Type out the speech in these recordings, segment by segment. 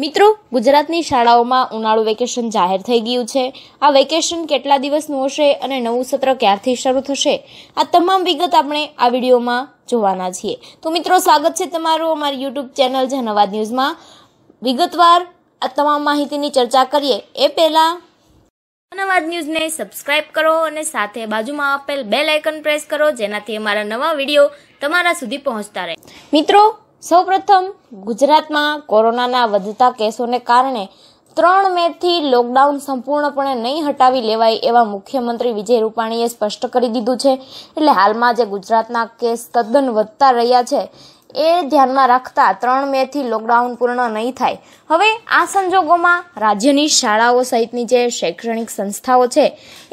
મિત્રો ગુજરાતની શાળાઓમાં ઉનાળું વેકેશન જાહેર થઈ ગયું છે આ વેકેશન કેટલા દિવસનું હશે અને નવું સત્ર ક્યારથી શરૂ થશે આ તમામ વિગત આપણે આ વિડીયોમાં જોવાના છીએ તો મિત્રો સ્વાગત છે તમારું અમારી યુટ્યુબ ચેનલ જનવાદ ન્યૂઝમાં વિગતવાર આ તમામ માહિતીની ચર્ચા કરીએ એ પહેલાં જનવાદ ન્યૂઝને સબસ્ક્રાઇબ કરો અને સાથે બાજુમાં આપેલ બેલ આઇકન પ્રેસ કરો જેનાથી અમારા નવા વિડીયો તમારા સુધી પહોંચતા રહે મિત્રો સૌપ્રથમ ગુજરાતમાં કોરોનાના વધતા કેસોને કારણે ત્રણ મેથી લોકડાઉન સંપૂર્ણપણે નહીં હટાવી લેવાય એવા મુખ્યમંત્રી વિજય રૂપાણીએ સ્પષ્ટ કરી દીધું છે એટલે હાલમાં જે ગુજરાતના કેસ તદ્દન વધતા રહ્યા છે એ ધ્યાનમાં રાખતા ત્રણ મેથી લોકડાઉન પૂર્ણ નહીં થાય હવે આ સંજોગોમાં રાજ્યની શાળાઓ સહિતની જે શૈક્ષણિક સંસ્થાઓ છે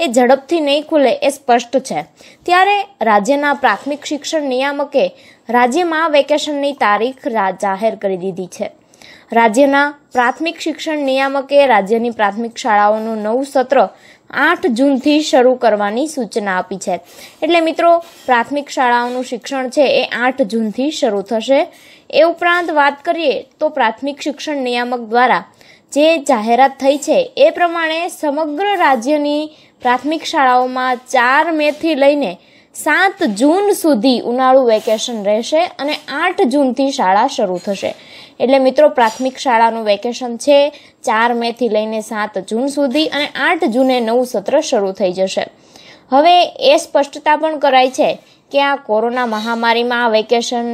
એ ઝડપથી નહીં ખુલે એ સ્પષ્ટ છે ત્યારે રાજ્યના પ્રાથમિક શિક્ષણ નિયામકે રાજ્યમાં વેકેશનની તારીખ જાહેર કરી દીધી છે રાજ્યના પ્રાથમિક શિક્ષણ નિયામકે રાજ્યની પ્રાથમિક શાળાઓનું નવું સત્ર આઠ જૂનથી શરૂ કરવાની સૂચના આપી છે એટલે મિત્રો પ્રાથમિક શાળાઓનું શિક્ષણ છે એ આઠ જૂનથી શરૂ થશે એ ઉપરાંત વાત કરીએ તો પ્રાથમિક શિક્ષણ નિયામક દ્વારા જે જાહેરાત થઈ છે એ પ્રમાણે સમગ્ર રાજ્યની પ્રાથમિક શાળાઓમાં ચાર મેથી લઈને સાત જૂન સુધી ઉનાળુ વેકેશન રહેશે અને આઠ જૂનથી શાળા શરૂ થશે એટલે મિત્રો પ્રાથમિક શાળાનું વેકેશન છે ચાર મેથી લઈને સાત જૂન સુધી અને આઠ જૂને નવું સત્ર શરૂ થઈ જશે હવે એ સ્પષ્ટતા પણ કરાઈ છે કે આ કોરોના મહામારીમાં આ વેકેશન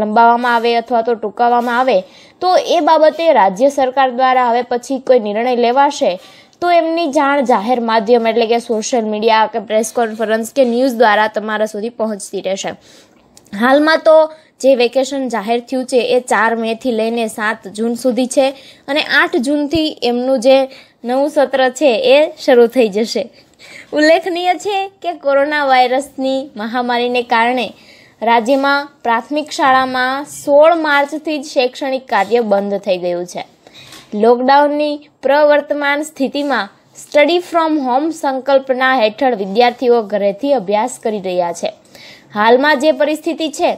લંબાવવામાં આવે અથવા તો ટૂંકાવવામાં આવે તો એ બાબતે રાજ્ય સરકાર દ્વારા હવે પછી કોઈ નિર્ણય લેવાશે તો એમની જાણ જાહેર માધ્યમ એટલે કે સોશિયલ મીડિયા કે પ્રેસ કોન્ફરન્સ કે ન્યૂઝ દ્વારા તમારા સુધી પહોંચતી રહેશે હાલમાં તો જે વેકેશન જાહેર થયું છે એ ચાર મેથી લઈને સાત જૂન સુધી છે અને આઠ જૂનથી એમનું જે નવું સત્ર છે એ શરૂ થઈ જશે ઉલ્લેખનીય છે કે કોરોના વાયરસની મહામારીને કારણે રાજ્યમાં પ્રાથમિક શાળામાં સોળ માર્ચથી જ શૈક્ષણિક કાર્ય બંધ થઈ ગયું છે લોકડાઉનની પ્રવર્તમાન સ્થિતિમાં સ્ટડી ફ્રોમ હોમ સંકલ્પના હેઠળ વિદ્યાર્થીઓ ઘરેથી અભ્યાસ કરી રહ્યા છે હાલમાં જે પરિસ્થિતિ છે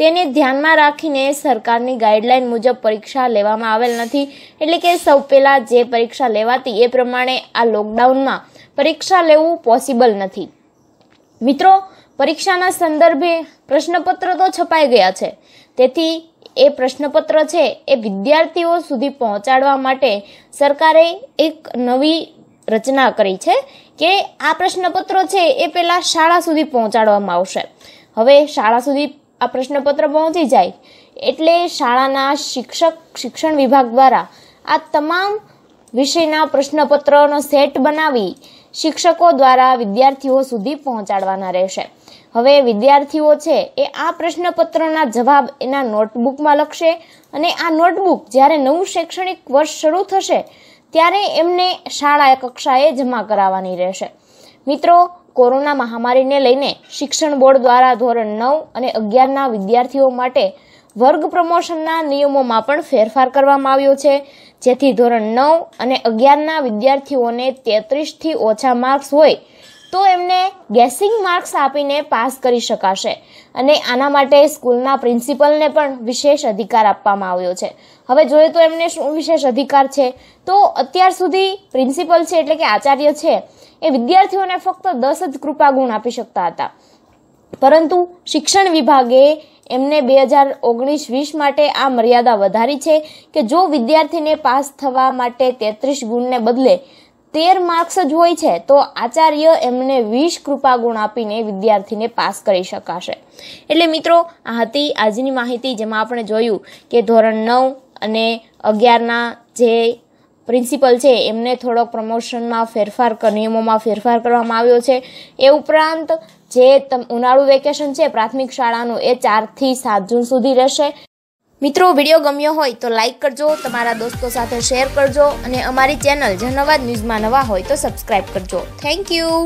તેને ધ્યાનમાં રાખીને સરકારની ગાઈડલાઈન મુજબ પરીક્ષા લેવામાં આવેલ નથી એટલે કે સૌ પહેલાં જે પરીક્ષા લેવાતી એ પ્રમાણે આ લોકડાઉનમાં પરીક્ષા લેવું પોસિબલ નથી મિત્રો પરીક્ષાના સંદર્ભે પ્રશ્નપત્ર તો છપાઈ ગયા છે તેથી એ પ્રશ્નપત્ર છે એ વિદ્યાર્થીઓ સુધી પહોંચાડવા માટે સરકારે એક નવી રચના કરી છે કે આ પ્રશ્નપત્રો છે એ પહેલાં શાળા સુધી પહોંચાડવામાં આવશે હવે શાળા સુધી આ પ્રશ્નપત્ર પહોંચી જાય એટલે શાળાના શિક્ષક શિક્ષણ વિભાગ દ્વારા આ તમામ વિષયના પ્રશ્નપત્રોનો સેટ બનાવી શિક્ષકો દ્વારા વિદ્યાર્થીઓ સુધી પહોંચાડવાના રહેશે હવે વિદ્યાર્થીઓ છે એ આ પ્રશ્નપત્રના જવાબ એના નોટબુકમાં લખશે અને આ નોટબુક જ્યારે નવું શૈક્ષણિક વર્ષ શરૂ થશે ત્યારે એમને શાળા કક્ષાએ જમા કરાવવાની રહેશે મિત્રો કોરોના મહામારીને લઈને શિક્ષણ બોર્ડ દ્વારા ધોરણ નવ અને અગિયારના વિદ્યાર્થીઓ માટે વર્ગ પ્રમોશનના નિયમોમાં પણ ફેરફાર કરવામાં આવ્યો છે જેથી ધોરણ નવ અને અગિયારના વિદ્યાર્થીઓને તેત્રીસથી ઓછા માર્ક્સ હોય તો એમને ગેસિંગ માર્ક્સ આપીને પાસ કરી શકાશે અને આના માટે સ્કૂલના પ્રિન્સિપલને પણ વિશેષ અધિકાર આપવામાં આવ્યો છે હવે જોઈએ તો એમને શું વિશેષ અધિકાર છે તો અત્યાર સુધી પ્રિન્સિપલ છે એટલે કે આચાર્ય છે એ વિદ્યાર્થીઓને ફક્ત દસ જ કૃપા ગુણ આપી શકતા હતા પરંતુ શિક્ષણ વિભાગે એમને બે હજાર ઓગણીસ વીસ માટે આ મર્યાદા વધારી છે કે જો વિદ્યાર્થીને પાસ થવા માટે તેત્રીસ ગુણને બદલે તેર માર્ક્સ જ હોય છે તો આચાર્ય એમને વીસ કૃપા ગુણ આપીને વિદ્યાર્થીને પાસ કરી શકાશે એટલે મિત્રો આ હતી આજની માહિતી જેમાં આપણે જોયું કે ધોરણ નવ અને અગિયારના જે પ્રિન્સિપલ છે એમને થોડોક પ્રમોશનમાં ફેરફાર નિયમોમાં ફેરફાર કરવામાં આવ્યો છે એ ઉપરાંત જે ઉનાળુ વેકેશન છે પ્રાથમિક શાળાનું એ ચારથી સાત જૂન સુધી રહેશે મિત્રો વિડીયો ગમ્યો હોય તો લાઇક કરજો તમારા દોસ્તો સાથે શેર કરજો અને અમારી ચેનલ જનવાદ ન્યૂઝમાં નવા હોય તો સબસ્ક્રાઈબ કરજો થેન્ક યુ